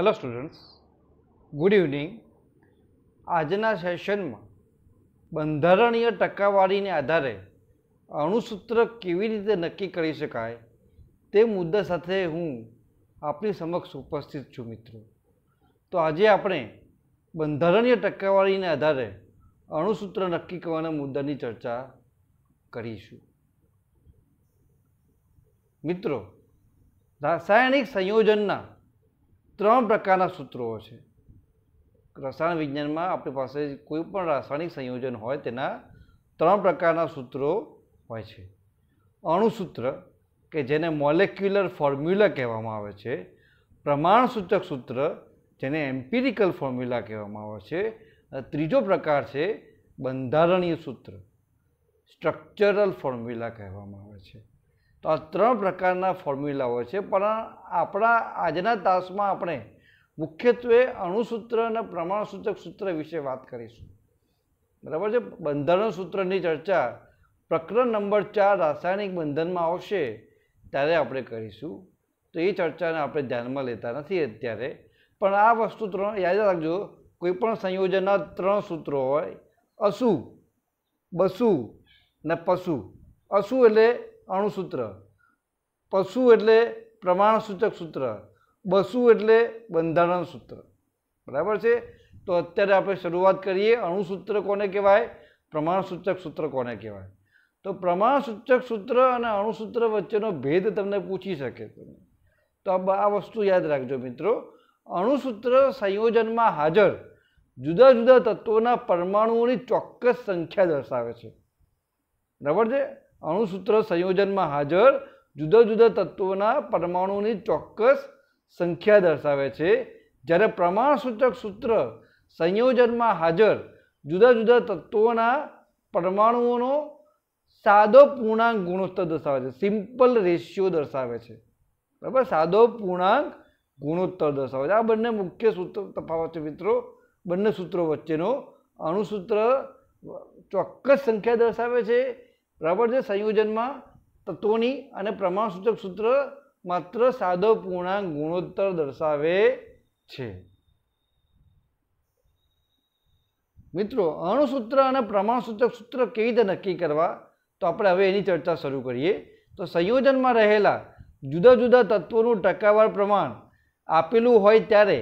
hello students good evening આજના સેશનમાં બંધારણીય ટકાવારીને આધારે અણુસૂત્ર કેવી રીતે નક્કી કરી શકાય તે મુદ્દા સાથે હું આપની સમક્ષ ઉપસ્થિત છું મિત્રો તો આજે આપણે બંધારણીય ટકાવારીને આધારે અણુસૂત્ર નક્કી કરવાના મુદ્દાની ચર્ચા કરીશું મિત્રો રાસાયણિક સંયોજનના ત્રણ પ્રકારના સૂત્રો છે રસાયણ વિજ્ઞાનમાં આપણી પાસે કોઈ પણ રાસાયણિક સંયોજન હોય તેના ત્રણ પ્રકારના સૂત્રો હોય છે અણુસૂત્ર કે જેને મોલેક્યુલર ફોર્મ્યુલા કહેવામાં આવે છે પ્રમાણસૂચક સૂત્ર જેને એમ્પિરિકલ ફોર્મ્યુલા કહેવામાં આવે છે ત્રીજો પ્રકાર છે બંધારણીય સૂત્ર સ્ટ્રક્ચરલ ફોર્મ્યુલા કહેવામાં આવે છે તો આ ત્રણ પ્રકારના ફોર્મ્યુલાઓ છે પણ આપણા આજના તાસમાં આપણે મુખ્યત્વે અણુસૂત્ર અને પ્રમાણસૂચક સૂત્ર વિશે વાત કરીશું બરાબર છે બંધારણ સૂત્રની ચર્ચા પ્રકરણ નંબર ચાર રાસાયણિક બંધનમાં આવશે ત્યારે આપણે કરીશું તો એ ચર્ચાને આપણે ધ્યાનમાં લેતા નથી અત્યારે પણ આ વસ્તુ ત્રણ યાદ રાખજો કોઈપણ સંયોજનના ત્રણ સૂત્રો હોય અસુ બસુ ને પશુ અસુ એટલે અણુસૂત્ર પશુ એટલે પ્રમાણસૂચક સૂત્ર બસુ એટલે બંધારણ સૂત્ર બરાબર છે તો અત્યારે આપણે શરૂઆત કરીએ અણુસૂત્ર કોને કહેવાય પ્રમાણસૂચક સૂત્ર કોને કહેવાય તો પ્રમાણસૂચક સૂત્ર અને અણુસૂત્ર વચ્ચેનો ભેદ તમને પૂછી શકે તમે તો આ વસ્તુ યાદ રાખજો મિત્રો અણુસૂત્ર સંયોજનમાં હાજર જુદા જુદા તત્વોના પરમાણુઓની ચોક્કસ સંખ્યા દર્શાવે છે બરાબર છે અણુસૂત્ર સંયોજનમાં હાજર જુદા જુદા તત્વોના પરમાણુની ચોક્કસ સંખ્યા દર્શાવે છે જ્યારે પ્રમાણસૂચક સૂત્ર સંયોજનમાં હાજર જુદા જુદા તત્વોના પરમાણુઓનો સાદો પૂર્ણાંક ગુણોત્તર દર્શાવે છે સિમ્પલ રેશિયો દર્શાવે છે બરાબર સાદો પૂર્ણાંક ગુણોત્તર દર્શાવે છે આ બંને મુખ્ય સૂત્ર તફાવત છે મિત્રો બંને સૂત્રો વચ્ચેનો અણુસૂત્ર ચોક્કસ સંખ્યા દર્શાવે છે બરાબર છે સંયોજનમાં તત્વોની અને પ્રમાણસૂચક સૂત્ર માત્ર સાદો પૂર્ણાંક ગુણોત્તર દર્શાવે છે મિત્રો અણુસૂત્ર અને પ્રમાણસૂચક સૂત્ર કેવી રીતે નક્કી કરવા તો આપણે હવે એની ચર્ચા શરૂ કરીએ તો સંયોજનમાં રહેલા જુદા જુદા તત્વોનું ટકાવાર પ્રમાણ આપેલું હોય ત્યારે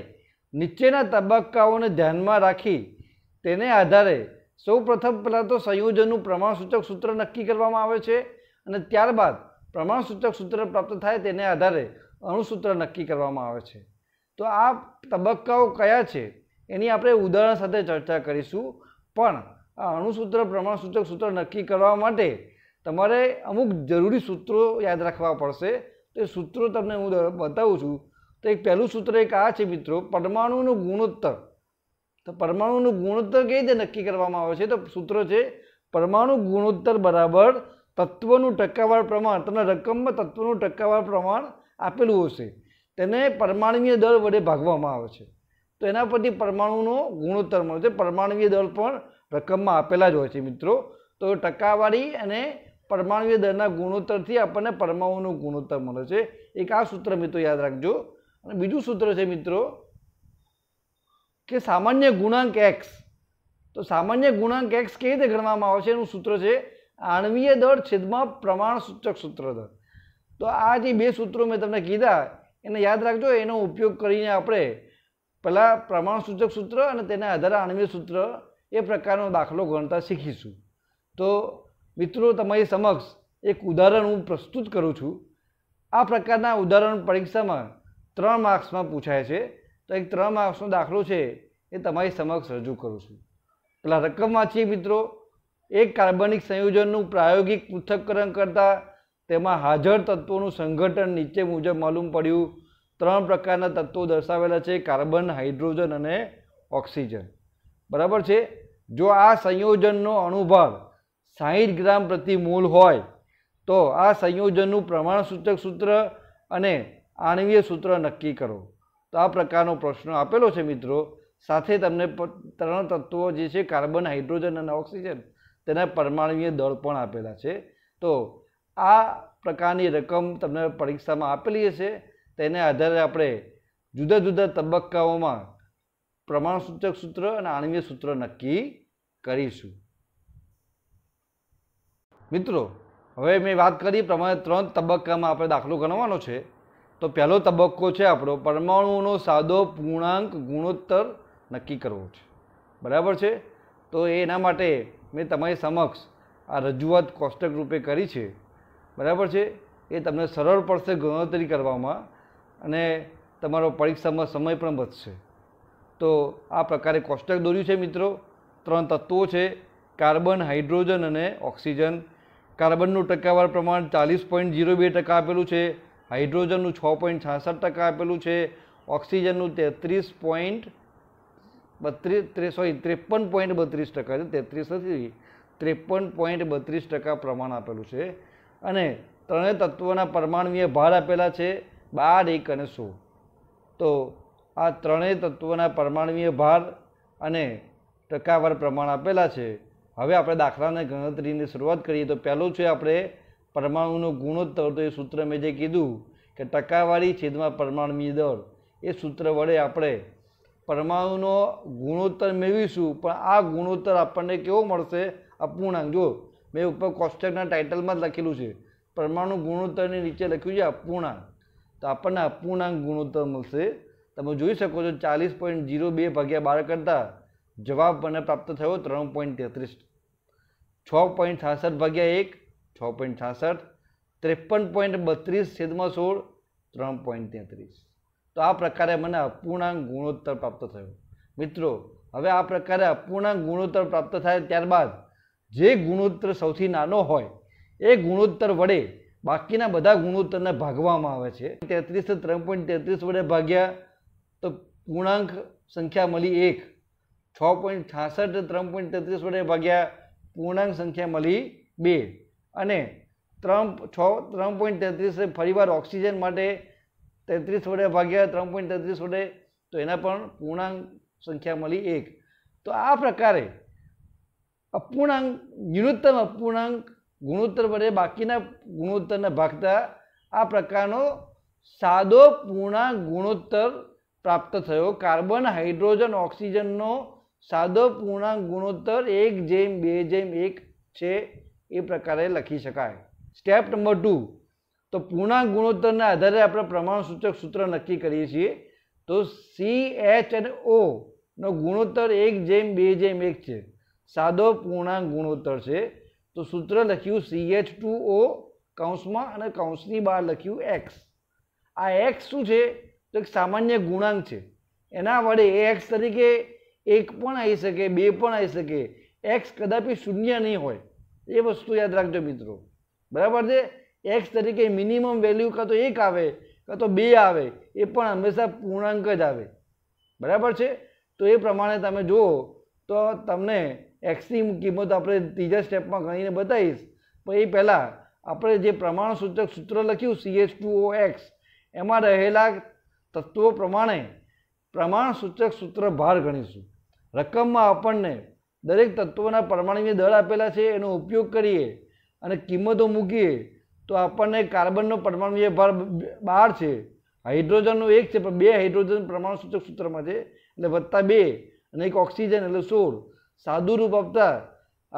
નીચેના તબક્કાઓને ધ્યાનમાં રાખી તેને આધારે સૌ પ્રથમ પહેલાં તો સંયોજનનું પ્રમાણસૂચક સૂત્ર નક્કી કરવામાં આવે છે અને ત્યારબાદ પ્રમાણસૂચક સૂત્ર પ્રાપ્ત થાય તેને આધારે અણુસૂત્ર નક્કી કરવામાં આવે છે તો આ તબક્કાઓ કયા છે એની આપણે ઉદાહરણ સાથે ચર્ચા કરીશું પણ આ અણુસૂત્ર પ્રમાણસૂચક સૂત્ર નક્કી કરવા માટે તમારે અમુક જરૂરી સૂત્રો યાદ રાખવા પડશે તો સૂત્રો તમને હું બતાવું છું તો એક પહેલું સૂત્ર એક આ છે મિત્રો પરમાણુનું ગુણોત્તર તો પરમાણુનું ગુણોત્તર કઈ રીતે નક્કી કરવામાં આવે છે તો સૂત્ર છે પરમાણુ ગુણોત્તર બરાબર તત્વનું ટકાવાર પ્રમાણ તમને રકમમાં તત્વનું ટકાવાર પ્રમાણ આપેલું હશે તેને પરમાણુય દળ વડે ભાગવામાં આવે છે તો એના પરથી પરમાણુનો ગુણોત્તર મળે છે પરમાણવીય દળ પણ રકમમાં આપેલા જ હોય છે મિત્રો તો ટકાવારી અને પરમાણુય દળના ગુણોત્તરથી આપણને પરમાણુનું ગુણોત્તર મળે છે એક આ સૂત્ર મિત્રો યાદ રાખજો અને બીજું સૂત્ર છે મિત્રો કે સામાન્ય ગુણાંક એક્સ તો સામાન્ય ગુણાંક એક્સ કેવી રીતે ગણવામાં આવે છે એનું સૂત્ર છે આણવીય દળ છેદમાં પ્રમાણ સૂચક સૂત્ર દર તો આ જે બે સૂત્રો મેં તમને કીધા એને યાદ રાખજો એનો ઉપયોગ કરીને આપણે પહેલાં પ્રમાણસૂચક સૂત્ર અને તેના આધારે આણવીય સૂત્ર એ પ્રકારનો દાખલો ગણતા શીખીશું તો મિત્રો તમારી સમક્ષ એક ઉદાહરણ હું પ્રસ્તુત કરું છું આ પ્રકારના ઉદાહરણ પરીક્ષામાં ત્રણ માર્ક્સમાં પૂછાય છે તો એક ત્રણ માર્ક્સનો દાખલો છે એ તમારી સમક્ષ રજૂ કરું છું પેલા રકમ વાંચીએ મિત્રો એક કાર્બનિક સંયોજનનું પ્રાયોગિક પૃથ્થકરણ કરતાં તેમાં હાજર તત્વોનું સંગઠન નીચે મુજબ માલુમ પડ્યું ત્રણ પ્રકારના તત્વો દર્શાવેલા છે કાર્બન હાઇડ્રોજન અને ઓક્સિજન બરાબર છે જો આ સંયોજનનો અણુભાર સાહીઠ ગ્રામ પ્રતિ મોલ હોય તો આ સંયોજનનું પ્રમાણસૂચક સૂત્ર અને આણવીય સૂત્ર નક્કી કરો તો આ પ્રકારનો પ્રશ્ન આપેલો છે મિત્રો સાથે તમને ત્રણ તત્વો જે છે કાર્બન હાઇડ્રોજન અને ઓક્સિજન તેના પરમાણુય દળ પણ આપેલા છે તો આ પ્રકારની રકમ તમને પરીક્ષામાં આપેલી હશે તેને આધારે આપણે જુદા જુદા તબક્કાઓમાં પ્રમાણસૂચક સૂત્ર અને આણવીય સૂત્ર નક્કી કરીશું મિત્રો હવે મેં વાત કરી પ્રમાણે ત્રણ તબક્કામાં આપણે દાખલો ગણવાનો છે તો પહેલો તબક્કો છે આપણો પરમાણુનો સાદો પૂર્ણાંક ગુણોત્તર નક્કી કરવો છે બરાબર છે તો એના માટે મેં તમારી સમક્ષ આ રજૂઆત કોષ્ટક રૂપે કરી છે બરાબર છે એ તમને સરળ પડશે ગણતરી કરવામાં અને તમારો પરીક્ષામાં સમય પણ બચશે તો આ પ્રકારે કોષ્ટક દોર્યું છે મિત્રો ત્રણ તત્વો છે કાર્બન હાઇડ્રોજન અને ઓક્સિજન કાર્બનનું ટકાવાર પ્રમાણ ચાલીસ પોઈન્ટ જીરો બે ટકા આપેલું છે હાઇડ્રોજનનું છ પોઈન્ટ છાસઠ ટકા આપેલું છે ઓક્સિજનનું તેત્રીસ પોઈન્ટ બત્રીસ સોરી ત્રેપન પોઈન્ટ બત્રીસ ટકા છે તેત્રીસ નથી ત્રેપન પોઈન્ટ બત્રીસ ટકા પ્રમાણ આપેલું છે અને ત્રણેય તત્વોના પરમાણુએ ભાર આપેલા છે બાર એક અને સો તો આ ત્રણેય તત્વોના પરમાણુય ભાર અને ટકાવાર પ્રમાણ આપેલા છે હવે આપણે દાખલાને ગણતરીની શરૂઆત કરીએ તો પહેલું છે આપણે પરમાણુનો ગુણોત્તર તો એ સૂત્ર મેં જે કીધું કે ટકાવાળી છેદમાં પરમાણુમી દર એ સૂત્ર વડે આપણે પરમાણુનો ગુણોત્તર મેળવીશું પણ આ ગુણોત્તર આપણને કેવો મળશે અપૂર્ણાંક જો મેં ઉપર કોષ્ટકના ટાઇટલમાં જ લખેલું છે પરમાણુ ગુણોત્તરની નીચે લખ્યું છે અપૂર્ણાંક તો આપણને અપૂર્ણાંક ગુણોત્તર મળશે તમે જોઈ શકો છો ચાલીસ પોઈન્ટ જીરો બે ભાગ્યા બાર કરતાં જવાબ મને પ્રાપ્ત થયો ત્રણ પોઈન્ટ તેત્રીસ છ પોઈન્ટ છાસઠ ભાગ્યા એક છ પોઈન્ટ છાસઠ ત્રેપન પોઈન્ટ બત્રીસ છેદમાં સોળ ત્રણ પોઈન્ટ તેત્રીસ તો આ પ્રકારે મને અપૂર્ણાંક ગુણોત્તર પ્રાપ્ત થયો મિત્રો હવે આ પ્રકારે અપૂર્ણાંક ગુણોત્તર પ્રાપ્ત થાય ત્યારબાદ જે ગુણોત્તર સૌથી નાનો હોય એ ગુણોત્તર વડે બાકીના બધા ગુણોત્તરને ભાગવામાં આવે છે તેત્રીસ ત્રણ પોઈન્ટ તેત્રીસ વડે ભાગ્યા તો પૂર્ણાંક સંખ્યા મળી એક છ પોઈન્ટ છાસઠ ત્રણ પોઈન્ટ તેત્રીસ વડે ભાગ્યા પૂર્ણાંક સંખ્યા મળી બે અને ત્રણ છ ત્રણ પોઈન્ટ તેત્રીસ ફરીવાર ઓક્સિજન માટે તેત્રીસ વડે ભાગ્યા ત્રણ પોઈન્ટ તેત્રીસ વડે તો એના પણ પૂર્ણાંક સંખ્યા મળી એક તો આ પ્રકારે અપૂર્ણાંક ન્યૂનતમ અપૂર્ણાંક ગુણોત્તર વડે બાકીના ગુણોત્તરને ભાગતા આ પ્રકારનો સાદો પૂર્ણાંક ગુણોત્તર પ્રાપ્ત થયો કાર્બન હાઇડ્રોજન ઓક્સિજનનો સાદો પૂર્ણાંક ગુણોત્તર એક જેમ બે જેમ એક છે એ પ્રકારે લખી શકાય સ્ટેપ નંબર ટુ તો પૂર્ણાંક ગુણોત્તરના આધારે આપણે પ્રમાણસૂચક સૂત્ર નક્કી કરીએ છીએ તો સી એચ અને ઓ નો ગુણોત્તર એક જેમ બે જેમ એક છે સાદો પૂર્ણાંક ગુણોત્તર છે તો સૂત્ર લખ્યું સી એચ ટુ ઓ કૌંસમાં અને કૌંસની બહાર લખ્યું એક્સ આ એક્સ શું છે તો એક સામાન્ય ગુણાંક છે એના વડે એક્સ તરીકે એક પણ આવી શકે બે પણ આવી શકે એક્સ કદાપી શૂન્ય નહીં હોય એ વસ્તુ યાદ રાખજો મિત્રો બરાબર છે એક્સ તરીકે મિનિમમ વેલ્યુ કાં તો એક આવે કાં તો બે આવે એ પણ હંમેશા પૂર્ણાંક જ આવે બરાબર છે તો એ પ્રમાણે તમે જુઓ તો તમને એક્સની કિંમત આપણે ત્રીજા સ્ટેપમાં ગણીને બતાવીશ પણ એ પહેલાં આપણે જે પ્રમાણસૂચક સૂત્ર લખ્યું C H two O X એમાં રહેલા તત્વો પ્રમાણે પ્રમાણસૂચક સૂત્ર ભાર ગણીશું રકમમાં આપણને દરેક તત્વોના પરમાણુય દળ આપેલા છે એનો ઉપયોગ કરીએ અને કિંમતો મૂકીએ તો આપણને કાર્બનનો પરમાણુય ભાર બહાર છે હાઇડ્રોજનનો એક છે પણ બે હાઇડ્રોજન પરમાણુ સૂચક સૂત્રમાં છે એટલે વત્તા બે અને એક ઓક્સિજન એટલે સોળ સાદું રૂપ આપતા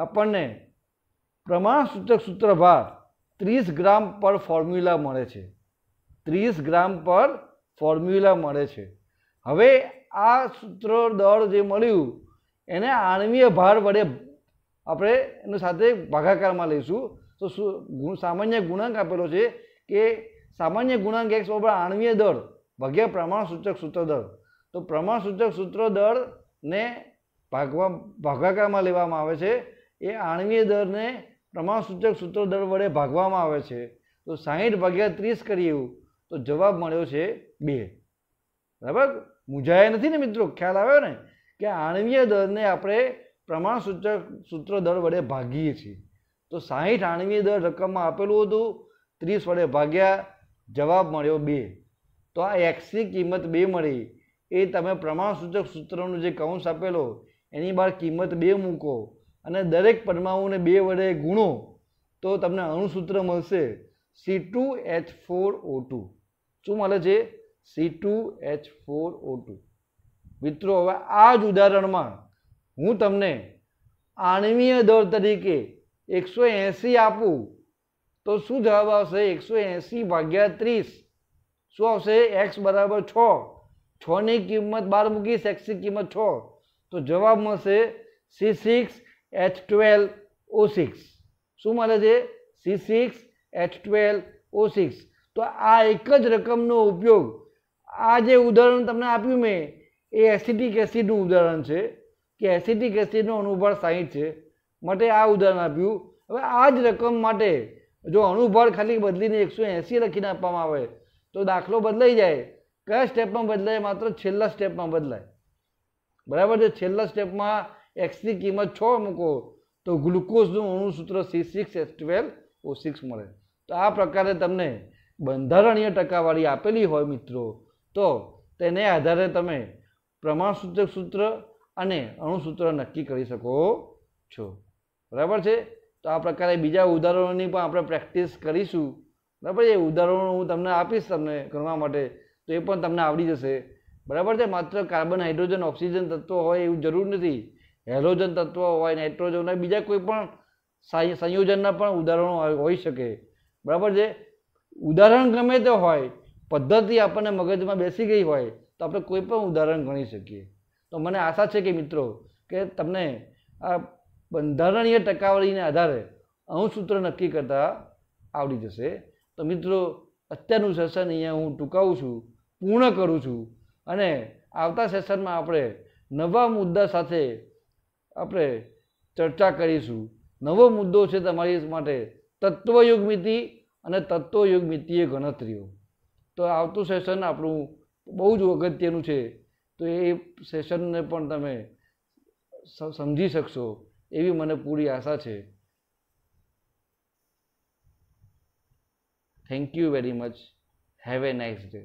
આપણને પ્રમાણ સૂચક સૂત્ર ભાર ત્રીસ ગ્રામ પર ફોર્મ્યુલા મળે છે ત્રીસ ગ્રામ પર ફોર્મ્યુલા મળે છે હવે આ સૂત્ર દળ જે મળ્યું એને આણવીય ભાર વડે આપણે એની સાથે ભાગાકારમાં લઈશું તો શું સામાન્ય ગુણાંક આપેલો છે કે સામાન્ય ગુણાંક એક્સ બરાબર આણવીય દળ ભાગ્યા પ્રમાણસૂચક સૂત્ર દળ તો પ્રમાણસૂચક સૂત્ર દળને ભાગવા ભાગાકારમાં લેવામાં આવે છે એ આણવીય દળને પ્રમાણસૂચક સૂત્ર દળ વડે ભાગવામાં આવે છે તો સાહીઠ ભાગ્યા ત્રીસ કરીએ તો જવાબ મળ્યો છે બે બરાબર મૂંઝાયા નથી ને મિત્રો ખ્યાલ આવ્યો ને કે આણવીય દરને આપણે પ્રમાણસૂચક સૂત્ર દર વડે ભાગીએ છીએ તો સાહીઠ આણવીય દર રકમમાં આપેલું હતું ત્રીસ વડે ભાગ્યા જવાબ મળ્યો બે તો આ એક્સની કિંમત બે મળી એ તમે પ્રમાણસૂચક સૂત્રનો જે કૌંસ આપેલો એની બહાર કિંમત બે મૂકો અને દરેક પરમાણુને બે વડે ગુણો તો તમને અણુસૂત્ર મળશે C two H four O two શું મળે છે C two H four O two મિત્રો હવે આ જ ઉદાહરણમાં હું તમને આણવીય દર તરીકે એકસો એંસી આપું તો શું જવાબ આવશે એકસો એંસી ભાગ્યા ત્રીસ શું આવશે એક્સ બરાબર છ છની કિંમત બાર મૂકીશ એક્સની કિંમત છ તો જવાબ મળશે C six H twelve O six શું મળે છે C six H twelve O six તો આ એક જ રકમનો ઉપયોગ આ જે ઉદાહરણ તમને આપ્યું મેં એ એસિટિક એસિડનું ઉદાહરણ છે કે એસિટિક એસિડનો અણુભાર સાહીઠ છે માટે આ ઉદાહરણ આપ્યું હવે આ જ રકમ માટે જો અણુભાર ખાલી બદલીને એકસો એંસી લખીને આપવામાં આવે તો દાખલો બદલાઈ જાય કયા સ્ટેપમાં બદલાય માત્ર છેલ્લા સ્ટેપમાં બદલાય બરાબર છે છેલ્લા સ્ટેપમાં એક્સની કિંમત છ મૂકો તો ગ્લુકોઝનું અણુસૂત્ર C six S twelve O six મળે તો આ પ્રકારે તમને બંધારણીય ટકાવારી આપેલી હોય મિત્રો તો તેને આધારે તમે પ્રમાણસૂચક સૂત્ર અને અણુસૂત્ર નક્કી કરી શકો છો બરાબર છે તો આ પ્રકારે બીજા ઉદાહરણોની પણ આપણે પ્રેક્ટિસ કરીશું બરાબર એ ઉદાહરણો હું તમને આપીશ તમને કરવા માટે તો એ પણ તમને આવડી જશે બરાબર છે માત્ર કાર્બન હાઇડ્રોજન ઓક્સિજન તત્વ હોય એવું જરૂર નથી હેલોજન તત્વ હોય નાઇટ્રોજન હોય બીજા કોઈ પણ સંયોજનના પણ ઉદાહરણો હોઈ શકે બરાબર છે ઉદાહરણ ગમે તે હોય પદ્ધતિ આપણને મગજમાં બેસી ગઈ હોય તો આપણે કોઈ પણ ઉદાહરણ ગણી શકીએ તો મને આશા છે કે મિત્રો કે તમને આ બંધારણીય ટકાવારીને આધારે સૂત્ર નક્કી કરતા આવડી જશે તો મિત્રો અત્યારનું સેશન અહીંયા હું ટૂંકાવું છું પૂર્ણ કરું છું અને આવતા સેશનમાં આપણે નવા મુદ્દા સાથે આપણે ચર્ચા કરીશું નવો મુદ્દો છે તમારી માટે તત્વયુગમિતિ અને તત્વયુગમિતિય ગણતરીઓ તો આવતું સેશન આપણું બહુ જ અગત્યનું છે તો એ સેશનને પણ તમે સમજી શકશો એવી મને પૂરી આશા છે thank you very much have a nice day